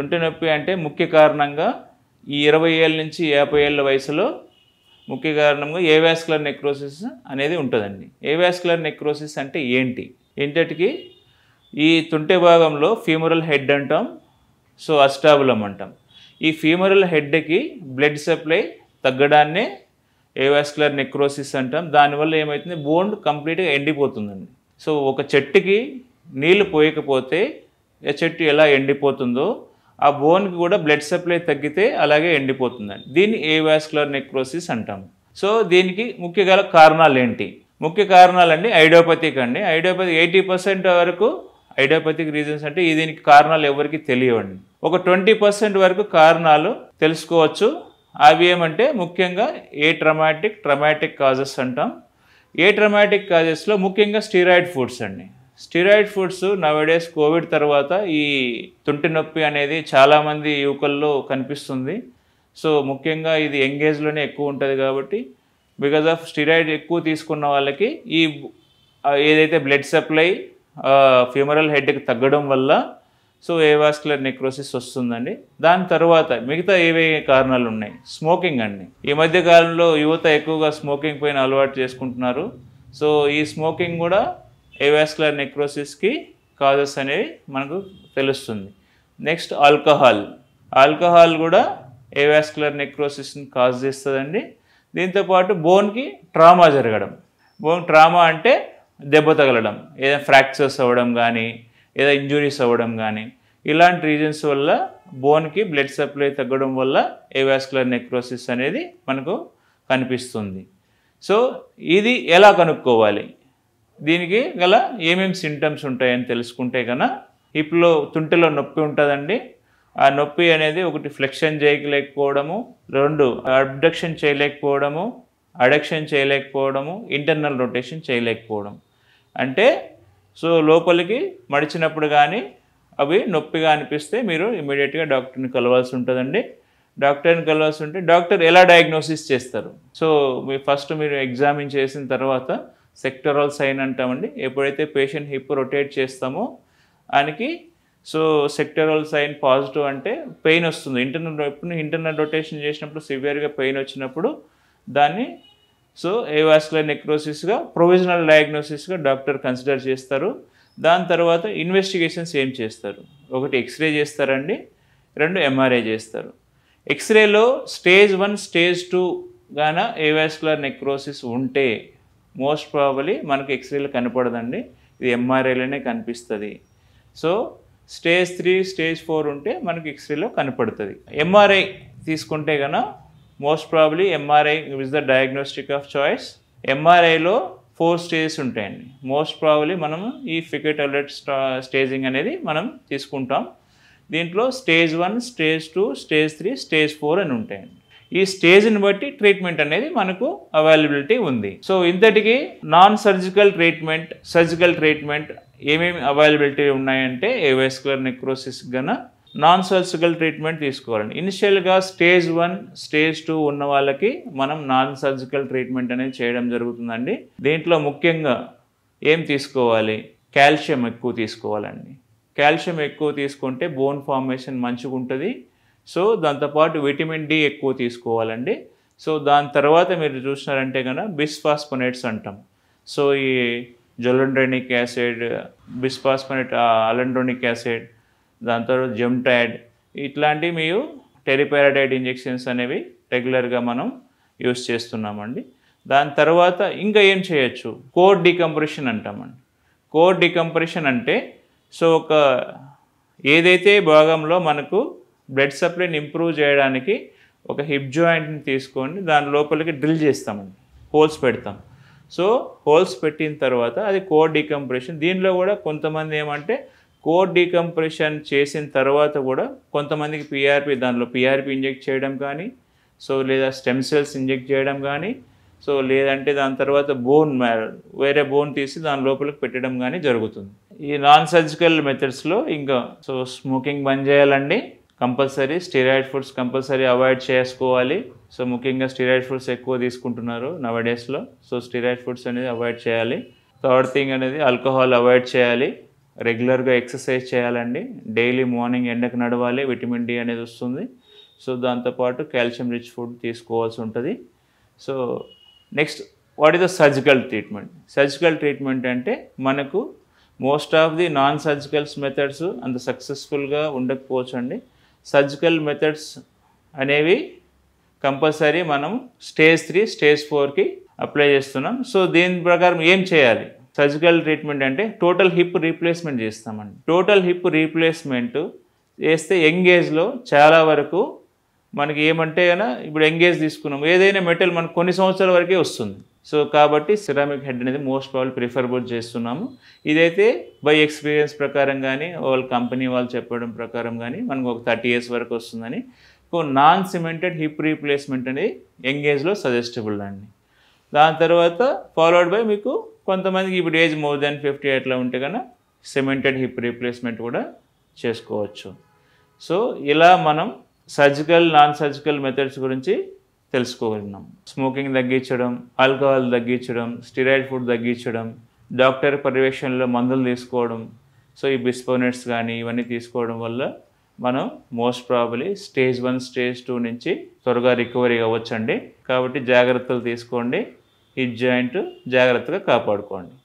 తుంటి నొప్పి అంటే ముఖ్య కారణంగా ఈ ఇరవై ఏళ్ళ నుంచి యాభై ఏళ్ళ వయసులో ముఖ్య కారణంగా ఏవాస్కులర్ నెక్రోసిస్ అనేది ఉంటుందండి ఏవాస్కులర్ నెక్రోసిస్ అంటే ఏంటి ఏంటటికి ఈ తుంటె భాగంలో ఫీమరల్ హెడ్ అంటాం సో అస్టాబులం అంటాం ఈ ఫీమరల్ హెడ్కి బ్లడ్ సప్లై తగ్గడాన్నే ఏవాస్కులర్ నెక్రోసిస్ అంటాం దానివల్ల ఏమవుతుంది బోన్ కంప్లీట్గా ఎండిపోతుందండి సో ఒక చెట్టుకి నీళ్లు పోయకపోతే చెట్టు ఎలా ఎండిపోతుందో ఆ బోన్కి కూడా బ్లడ్ సప్లై తగ్గితే అలాగే ఎండిపోతుందండి దీన్ని ఏవాస్కులర్ నెక్రోసిస్ అంటాము సో దీనికి ముఖ్య గల కారణాలు ఏంటి ముఖ్య కారణాలండి ఐడోపతిక్ ఐడియోపతిక్ అండి ఐడోపతి ఎయిటీ పర్సెంట్ వరకు ఐడియోపతిక్ రీజన్స్ అంటే దీనికి కారణాలు ఎవరికి తెలియవండి ఒక ట్వంటీ పర్సెంట్ వరకు కారణాలు తెలుసుకోవచ్చు అవి ఏమంటే ముఖ్యంగా ఏ ట్రమాటిక్ ట్రమాటిక్ కాజెస్ అంటాం ఏ ట్రమాటిక్ కాజెస్లో ముఖ్యంగా స్టీరాయిడ్ ఫుడ్స్ అండి స్టీరాయిడ్ ఫుడ్స్ నవేడేస్ కోవిడ్ తర్వాత ఈ తుంటి నొప్పి అనేది చాలామంది యువకుల్లో కనిపిస్తుంది సో ముఖ్యంగా ఇది ఎంగేజ్లోనే ఎక్కువ ఉంటుంది కాబట్టి బికాజ్ ఆఫ్ స్టీరాయిడ్ ఎక్కువ తీసుకున్న వాళ్ళకి ఈ ఏదైతే బ్లడ్ సప్లై ఫ్యూమరల్ హెడ్కి తగ్గడం వల్ల సో ఏవాస్కులర్ నెక్రోసిస్ వస్తుందండి దాని తర్వాత మిగతా ఏవే కారణాలు ఉన్నాయి స్మోకింగ్ అండి ఈ మధ్య కాలంలో యువత ఎక్కువగా స్మోకింగ్ పైన అలవాటు చేసుకుంటున్నారు సో ఈ స్మోకింగ్ కూడా ఏవాస్కులర్ నెక్రోసిస్కి కాజెస్ అనేవి మనకు తెలుస్తుంది నెక్స్ట్ ఆల్కహాల్ ఆల్కహాల్ కూడా ఏవాస్కులర్ నెక్రోసిస్ని కాజ్ చేస్తుందండి దీంతోపాటు బోన్కి ట్రామా జరగడం బోన్ ట్రామా అంటే దెబ్బ తగలడం ఏదైనా ఫ్రాక్చర్స్ అవ్వడం కానీ ఏదైనా ఇంజురీస్ అవ్వడం కానీ ఇలాంటి రీజన్స్ వల్ల బోన్కి బ్లడ్ సప్లై తగ్గడం వల్ల ఏవాస్కులర్ నెక్రోసిస్ అనేది మనకు కనిపిస్తుంది సో ఇది ఎలా కనుక్కోవాలి దీనికి గల ఏమేమి సింటమ్స్ ఉంటాయని తెలుసుకుంటే కన హిప్లో తుంటిలో నొప్పి ఉంటుందండి ఆ నొప్పి అనేది ఒకటి ఫ్లెక్షన్ చేయలేకపోవడము రెండు అబ్డక్షన్ చేయలేకపోవడము అడక్షన్ చేయలేకపోవడము ఇంటర్నల్ రొటేషన్ చేయలేకపోవడం అంటే సో లోపలికి మడిచినప్పుడు కానీ అవి నొప్పిగా అనిపిస్తే మీరు ఇమీడియట్గా డాక్టర్ని కలవాల్సి ఉంటుందండి డాక్టర్ని కలవాల్సి ఉంటే డాక్టర్ ఎలా డయాగ్నోసిస్ చేస్తారు సో మీ ఫస్ట్ మీరు ఎగ్జామిన్ చేసిన తర్వాత సెక్టరల్ సైన్ అంటామండి ఎప్పుడైతే పేషెంట్ హిప్ రొటేట్ చేస్తామో ఆయనకి సో సెక్టరల్ సైన్ పాజిటివ్ అంటే పెయిన్ వస్తుంది ఇంటర్నల్ ఎప్పుడు ఇంటర్నల్ రొటేషన్ చేసినప్పుడు సివియర్గా పెయిన్ వచ్చినప్పుడు దాన్ని సో ఏవాస్కులర్ నెక్రోసిస్గా ప్రొవిజనల్ డయాగ్నోసిస్గా డాక్టర్ కన్సిడర్ చేస్తారు దాని తర్వాత ఇన్వెస్టిగేషన్స్ ఏం చేస్తారు ఒకటి ఎక్స్రే చేస్తారండి రెండు ఎంఆర్ఐ చేస్తారు ఎక్స్రేలో స్టేజ్ వన్ స్టేజ్ టూ గాన ఏవాస్కులర్ నెక్రోసిస్ ఉంటే మోస్ట్ ప్రాబలీ మనకు ఎక్స్రేలు కనపడదండి ఇది ఎంఆర్ఐలోనే కనిపిస్తుంది so stage three stage four ఉంటే మనకు ఎక్స్రేలో కనపడుతుంది ఎంఆర్ఐ తీసుకుంటే కనుక most probably MRI is the diagnostic of choice ఎంఆర్ఐలో ఫోర్ స్టేజెస్ ఉంటాయండి మోస్ట్ ప్రాబ్లీ మనం ఈ ఫికెట్ అలర్ట్ స్టేజింగ్ అనేది మనం తీసుకుంటాం దీంట్లో stage one stage two stage three stage four అని ఉంటాయండి ఈ స్టేజ్ని బట్టి ట్రీట్మెంట్ అనేది మనకు అవైలబిలిటీ ఉంది సో ఇంతటికి non surgical treatment surgical treatment ఏమేమి అవైలబిలిటీ ఉన్నాయంటే ఏవైస్కులర్ నెక్రోసిస్ గన నాన్ సర్జికల్ ట్రీట్మెంట్ తీసుకోవాలండి ఇనిషియల్గా స్టేజ్ వన్ స్టేజ్ టూ ఉన్న వాళ్ళకి మనం నాన్ సర్జికల్ ట్రీట్మెంట్ అనేది చేయడం జరుగుతుందండి దీంట్లో ముఖ్యంగా ఏం తీసుకోవాలి కాల్షియం ఎక్కువ తీసుకోవాలండి కాల్షియం ఎక్కువ తీసుకుంటే బోన్ ఫార్మేషన్ మంచిగా ఉంటుంది సో దాంతోపాటు విటమిన్ డి ఎక్కువ తీసుకోవాలండి సో దాని తర్వాత మీరు చూసినారంటే కనుక బిస్ఫాస్పొనేట్స్ అంటాం సో ఈ జొలండ్రోనిక్ యాసిడ్ బిస్ఫాస్పొనేట్ అలండ్రోనిక్ యాసిడ్ దాని తర్వాత జెమ్టైడ్ ఇట్లాంటివి మీరు టెరిపారాటైడ్ ఇంజెక్షన్స్ అనేవి రెగ్యులర్గా మనం యూస్ చేస్తున్నామండి దాని తర్వాత ఇంకా ఏం చేయొచ్చు కోర్ డికంప్రెషన్ అంటామండి కోర్ డికంప్రెషన్ అంటే సో ఒక ఏదైతే భాగంలో మనకు బ్లడ్ సప్లైని ఇంప్రూవ్ చేయడానికి ఒక హిప్ జాయింట్ని తీసుకొని దాని లోపలికి డ్రిల్ చేస్తామండి హోల్స్ పెడతాం సో హోల్స్ పెట్టిన తర్వాత అది కోర్ డీకంప్రెషన్ దీనిలో కూడా కొంతమంది ఏమంటే కోర్ డీకంప్రెషన్ చేసిన తర్వాత కూడా కొంతమందికి పిఆర్పి దానిలో పిఆర్పి ఇంజెక్ట్ చేయడం కానీ సో లేదా స్టెమ్ సెల్స్ ఇంజెక్ట్ చేయడం కానీ సో లేదంటే దాని తర్వాత బోన్ వేరే బోన్ తీసి దాని లోపలికి పెట్టడం కానీ జరుగుతుంది ఈ నాన్ సర్జికల్ మెథడ్స్లో ఇంకా సో స్మోకింగ్ బంద్ చేయాలండి compulsory steroid foods compulsory avoid చేసుకోవాలి సో ముఖ్యంగా స్టీరాయిడ్ ఫుడ్స్ ఎక్కువ తీసుకుంటున్నారు నవ డేస్లో సో స్టీరాయిడ్ ఫుడ్స్ అనేది అవాయిడ్ చేయాలి థర్డ్ థింగ్ అనేది ఆల్కహాల్ అవాయిడ్ చేయాలి రెగ్యులర్గా ఎక్సర్సైజ్ చేయాలండి డైలీ మార్నింగ్ ఎండకు నడవాలి విటమిన్ డి అనేది వస్తుంది సో దాంతోపాటు కాల్షియం రిచ్ ఫుడ్ తీసుకోవాల్సి ఉంటుంది so next what is the surgical treatment surgical treatment అంటే మనకు most of the non surgicals methods అంత సక్సెస్ఫుల్గా ఉండకపోవచ్చు అండి సర్జికల్ మెథడ్స్ అనేవి కంపల్సరీ మనం స్టేజ్ త్రీ స్టేజ్ ఫోర్కి అప్లై చేస్తున్నాం సో దీని ప్రకారం ఏం చేయాలి సర్జికల్ ట్రీట్మెంట్ అంటే టోటల్ హిప్ రీప్లేస్మెంట్ చేస్తామండి టోటల్ హిప్ రీప్లేస్మెంట్ చేస్తే ఎంగేజ్లో చాలా వరకు మనకి ఏమంటే కనుక ఇప్పుడు ఎంగేజ్ తీసుకున్నాం ఏదైనా మెటల్ మనకు కొన్ని సంవత్సరాల వరకే వస్తుంది సో కాబట్టి సిరామిక్ హెడ్ అనేది మోస్ట్ ఆఫ్ ప్రిఫర్బుల్ చేస్తున్నాము ఇదైతే బై ఎక్స్పీరియన్స్ ప్రకారం కానీ వాళ్ళ కంపెనీ వాళ్ళు చెప్పడం ప్రకారం కానీ మనకు ఒక థర్టీ ఇయర్స్ వరకు వస్తుందని నాన్ సిమెంటెడ్ హిప్ రీప్లేస్మెంట్ అనేది ఎంగేజ్లో సజెస్టబుల్ అండి దాని తర్వాత ఫాలోడ్ బై మీకు కొంతమందికి ఇప్పుడు ఏజ్ మోర్ దాన్ ఫిఫ్టీ అట్లా ఉంటే కన్నా సిమెంటెడ్ హిప్ రీప్లేస్మెంట్ కూడా చేసుకోవచ్చు సో ఇలా మనం సర్జికల్ నాన్ సర్జికల్ మెథడ్స్ గురించి తెలుసుకోగలిగినాం స్మోకింగ్ తగ్గించడం ఆల్కహాల్ తగ్గించడం స్టిరాయిడ్ ఫుడ్ తగ్గించడం డాక్టర్ పర్యవేక్షణలో మందులు తీసుకోవడం సో ఈ బిస్పోనెట్స్ కానీ ఇవన్నీ తీసుకోవడం వల్ల మనం most probably stage one stage two నుంచి త్వరగా రికవరీ అవ్వచ్చండి కాబట్టి జాగ్రత్తలు తీసుకోండి ఈ జాయింట్ జాగ్రత్తగా కాపాడుకోండి